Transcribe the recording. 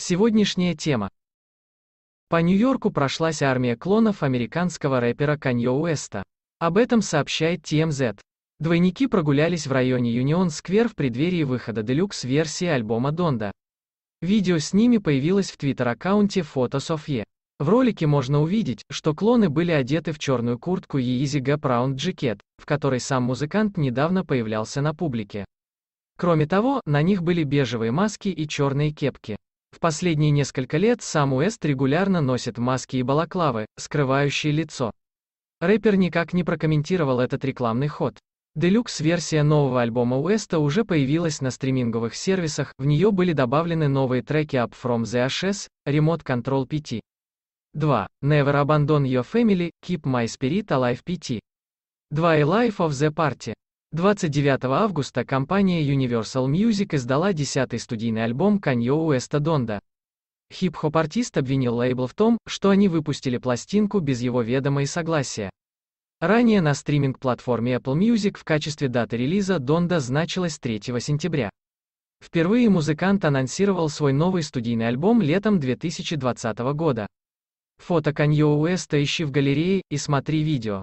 Сегодняшняя тема. По Нью-Йорку прошлась армия клонов американского рэпера Канье Уэста. Об этом сообщает TMZ. Двойники прогулялись в районе Юнион Сквер в преддверии выхода делюкс-версии альбома Донда. Видео с ними появилось в твиттер-аккаунте Photos of Ye. В ролике можно увидеть, что клоны были одеты в черную куртку и Easy Gap Round Jacket, в которой сам музыкант недавно появлялся на публике. Кроме того, на них были бежевые маски и черные кепки. В последние несколько лет сам Уэст регулярно носит маски и балаклавы, скрывающие лицо. Рэпер никак не прокомментировал этот рекламный ход. Делюкс-версия нового альбома Уэста уже появилась на стриминговых сервисах, в нее были добавлены новые треки Up From The Ashes, Remote Control 5. 2. Never Abandon Your Family, Keep My Spirit Alive 5. 2. A Life of the Party. 29 августа компания Universal Music издала десятый студийный альбом Kanye Уэста Донда. Хип-хоп-артист обвинил лейбл в том, что они выпустили пластинку без его ведома и согласия. Ранее на стриминг-платформе Apple Music в качестве даты релиза Донда значилась 3 сентября. Впервые музыкант анонсировал свой новый студийный альбом летом 2020 года. Фото Канье Уэста ищи в галерее и смотри видео.